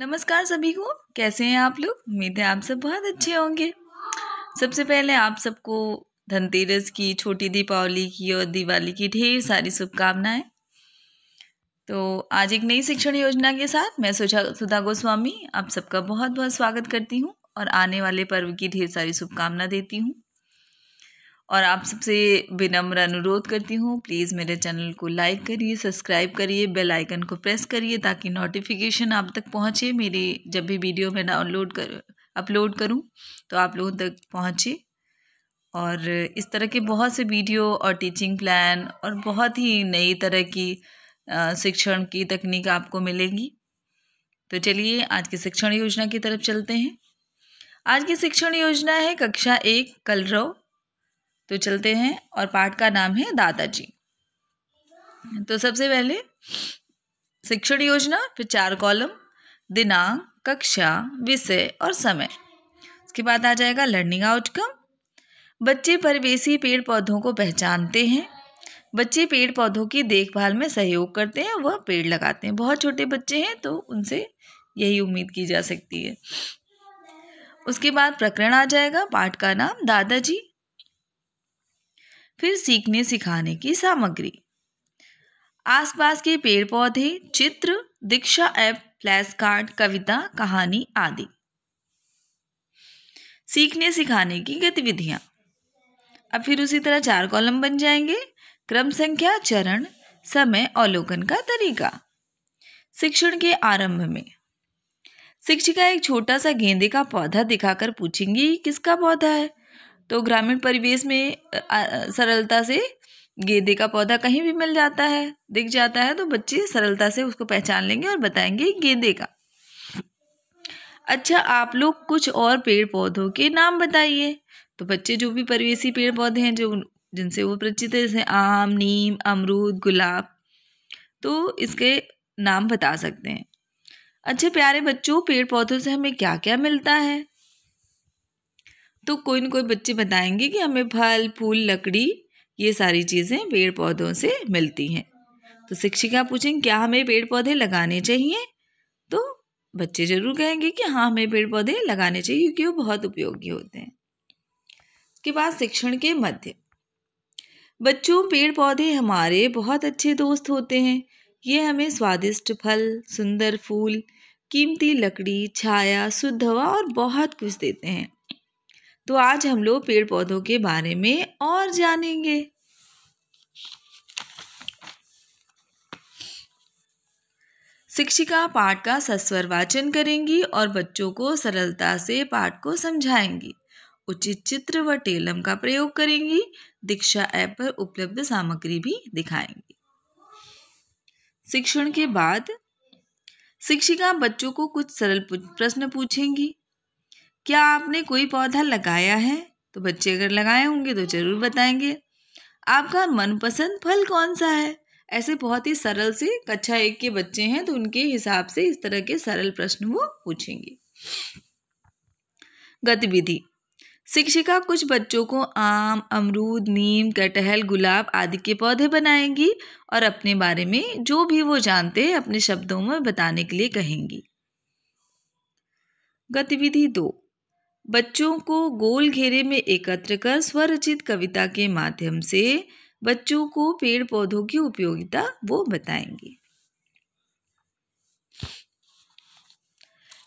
नमस्कार सभी को कैसे हैं आप लोग उम्मीद है आप सब बहुत अच्छे होंगे सबसे पहले आप सबको धनतेरस की छोटी दीपावली की और दिवाली की ढेर सारी शुभकामनाएं तो आज एक नई शिक्षण योजना के साथ मैं सुझा सुधा गोस्वामी आप सबका बहुत बहुत स्वागत करती हूँ और आने वाले पर्व की ढेर सारी शुभकामना देती हूँ और आप सबसे विनम्र अनुरोध करती हूँ प्लीज़ मेरे चैनल को लाइक करिए सब्सक्राइब करिए बेल आइकन को प्रेस करिए ताकि नोटिफिकेशन आप तक पहुँचे मेरी जब भी वीडियो मैं डाउनलोड कर अपलोड करूँ तो आप लोगों तक पहुँचे और इस तरह के बहुत से वीडियो और टीचिंग प्लान और बहुत ही नई तरह की शिक्षण की तकनीक आपको मिलेगी तो चलिए आज की शिक्षण योजना की तरफ चलते हैं आज की शिक्षण योजना है कक्षा एक कलरव तो चलते हैं और पाठ का नाम है दादाजी तो सबसे पहले शिक्षण योजना फिर चार कॉलम दिनांक कक्षा विषय और समय उसके बाद आ जाएगा लर्निंग आउटकम बच्चे परिवेशी पेड़ पौधों को पहचानते हैं बच्चे पेड़ पौधों की देखभाल में सहयोग करते हैं वह पेड़ लगाते हैं बहुत छोटे बच्चे हैं तो उनसे यही उम्मीद की जा सकती है उसके बाद प्रकरण आ जाएगा पाठ का नाम दादाजी फिर सीखने सिखाने की सामग्री आसपास के पेड़ पौधे चित्र दीक्षा ऐप फ्लैश कार्ड कविता कहानी आदि सीखने सिखाने की गतिविधियाँ अब फिर उसी तरह चार कॉलम बन जाएंगे क्रम संख्या चरण समय अवलोकन का तरीका शिक्षण के आरंभ में शिक्षिका एक छोटा सा गेंदे का पौधा दिखाकर पूछेंगी किसका पौधा है तो ग्रामीण परिवेश में सरलता से गेंदे का पौधा कहीं भी मिल जाता है दिख जाता है तो बच्चे सरलता से उसको पहचान लेंगे और बताएंगे गेंदे का अच्छा आप लोग कुछ और पेड़ पौधों के नाम बताइए तो बच्चे जो भी परिवेशी पेड़ पौधे हैं जो जिनसे वो परिचित है जैसे आम नीम अमरूद गुलाब तो इसके नाम बता सकते हैं अच्छे प्यारे बच्चों पेड़ पौधों से हमें क्या क्या मिलता है तो कोई ना कोई बच्चे बताएंगे कि हमें फल फूल लकड़ी ये सारी चीज़ें पेड़ पौधों से मिलती हैं तो शिक्षिका पूछेंगे क्या हमें पेड़ पौधे लगाने चाहिए तो बच्चे ज़रूर कहेंगे कि हाँ हमें पेड़ पौधे लगाने चाहिए क्योंकि वो बहुत उपयोगी होते हैं उसके बाद शिक्षण के मध्य बच्चों पेड़ पौधे हमारे बहुत अच्छे दोस्त होते हैं ये हमें स्वादिष्ट फल सुंदर फूल कीमती लकड़ी छाया शुद्ध हवा और बहुत कुछ देते हैं तो आज हम लोग पेड़ पौधों के बारे में और जानेंगे शिक्षिका पाठ का सस्वर वाचन करेंगी और बच्चों को सरलता से पाठ को समझाएंगी उचित चित्र व टेलम का प्रयोग करेंगी दीक्षा ऐप पर उपलब्ध सामग्री भी दिखाएंगी शिक्षण के बाद शिक्षिका बच्चों को कुछ सरल प्रश्न पूछेंगी क्या आपने कोई पौधा लगाया है तो बच्चे अगर लगाए होंगे तो ज़रूर बताएंगे आपका मनपसंद फल कौन सा है ऐसे बहुत ही सरल से कक्षा एक के बच्चे हैं तो उनके हिसाब से इस तरह के सरल प्रश्न वो पूछेंगे गतिविधि शिक्षिका कुछ बच्चों को आम अमरूद नीम कटहल गुलाब आदि के पौधे बनाएंगी और अपने बारे में जो भी वो जानते हैं अपने शब्दों में बताने के लिए कहेंगी गतिविधि दो बच्चों को गोल घेरे में एकत्र कर स्वरचित कविता के माध्यम से बच्चों को पेड़ पौधों की उपयोगिता वो बताएंगे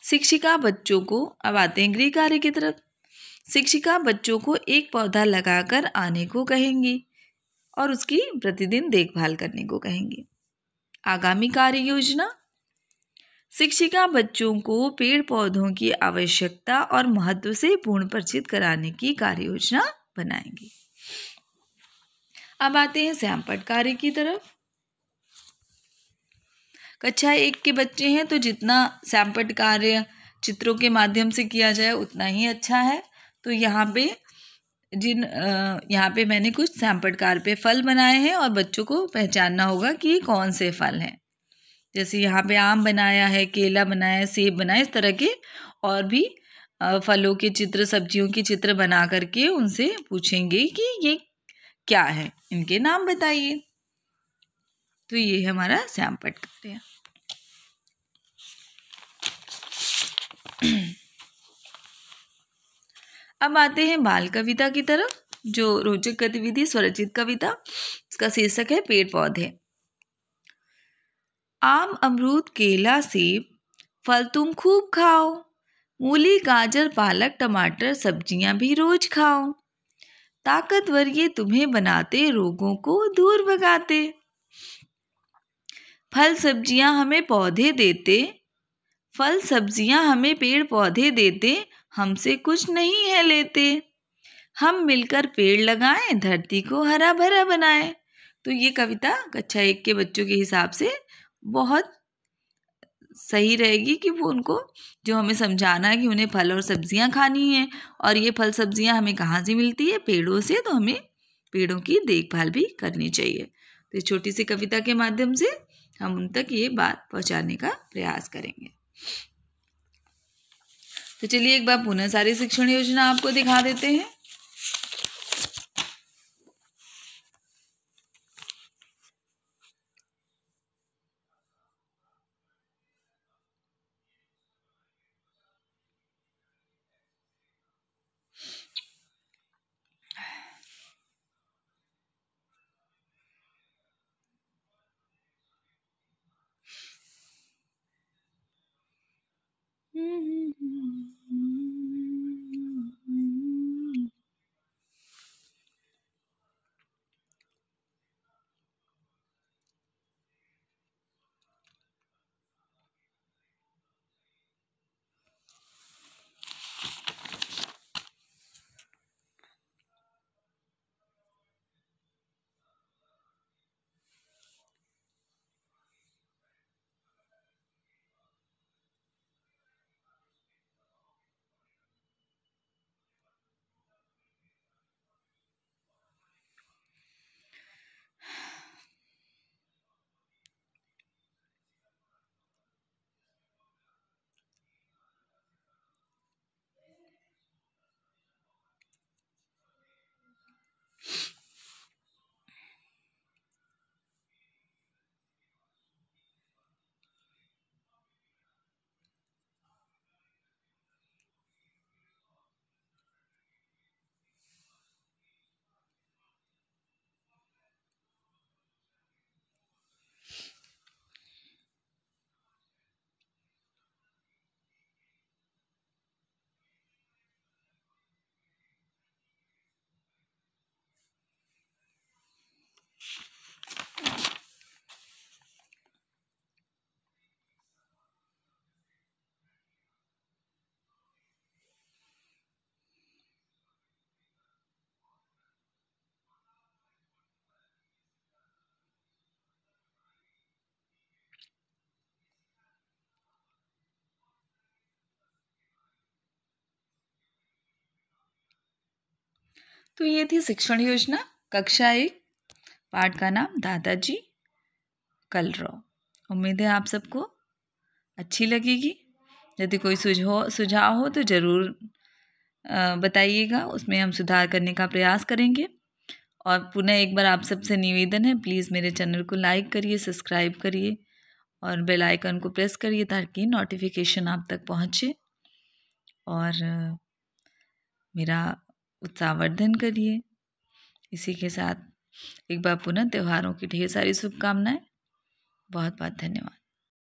शिक्षिका बच्चों को अब आते हैं गृह कार्य की तरफ शिक्षिका बच्चों को एक पौधा लगाकर आने को कहेंगी और उसकी प्रतिदिन देखभाल करने को कहेंगी आगामी कार्य योजना शिक्षिका बच्चों को पेड़ पौधों की आवश्यकता और महत्व से पूर्ण परिचित कराने की कार्य योजना बनाएंगी अब आते हैं श्याम कार्य की तरफ कक्षा एक के बच्चे हैं तो जितना श्यामपट कार्य चित्रों के माध्यम से किया जाए उतना ही अच्छा है तो यहाँ पे जिन यहाँ पे मैंने कुछ कार्य पे फल बनाए हैं और बच्चों को पहचानना होगा कि कौन से फल हैं जैसे यहाँ पे आम बनाया है केला बनाया है सेब बनाया इस तरह के और भी फलों के चित्र सब्जियों के चित्र बना करके उनसे पूछेंगे कि ये क्या है इनके नाम बताइए तो ये है हमारा श्यामपट कार्य अब आते हैं बाल कविता की तरफ जो रोचक गतिविधि स्वरचित कविता इसका शीर्षक है पेड़ पौधे आम अमरूद केला सेब फल तुम खूब खाओ मूली गाजर पालक टमाटर सब्जियां भी रोज खाओ ताकतवर ये तुम्हें बनाते रोगों को दूर भगाते फल सब्जियां हमें पौधे देते फल सब्जियां हमें पेड़ पौधे देते हमसे कुछ नहीं है लेते हम मिलकर पेड़ लगाएं धरती को हरा भरा बनाएं तो ये कविता कक्षा एक के बच्चों के हिसाब से बहुत सही रहेगी कि वो उनको जो हमें समझाना है कि उन्हें फल और सब्जियां खानी है और ये फल सब्जियां हमें कहाँ से मिलती है पेड़ों से तो हमें पेड़ों की देखभाल भी करनी चाहिए तो इस छोटी सी कविता के माध्यम से हम उन तक ये बात पहुँचाने का प्रयास करेंगे तो चलिए एक बार पुनः सारी शिक्षण योजना आपको दिखा देते हैं तो ये थी शिक्षण योजना कक्षा एक पाठ का नाम दादाजी कलराव उम्मीद है आप सबको अच्छी लगेगी यदि कोई सुझाव सुझाव हो तो ज़रूर बताइएगा उसमें हम सुधार करने का प्रयास करेंगे और पुनः एक बार आप सबसे निवेदन है प्लीज़ मेरे चैनल को लाइक करिए सब्सक्राइब करिए और बेल आइकन को प्रेस करिए ताकि नोटिफिकेशन आप तक पहुंचे और मेरा उत्साहवर्धन करिए इसी के साथ एक बार पुनः त्यौहारों की ढेर सारी शुभकामनाएं बहुत बहुत धन्यवाद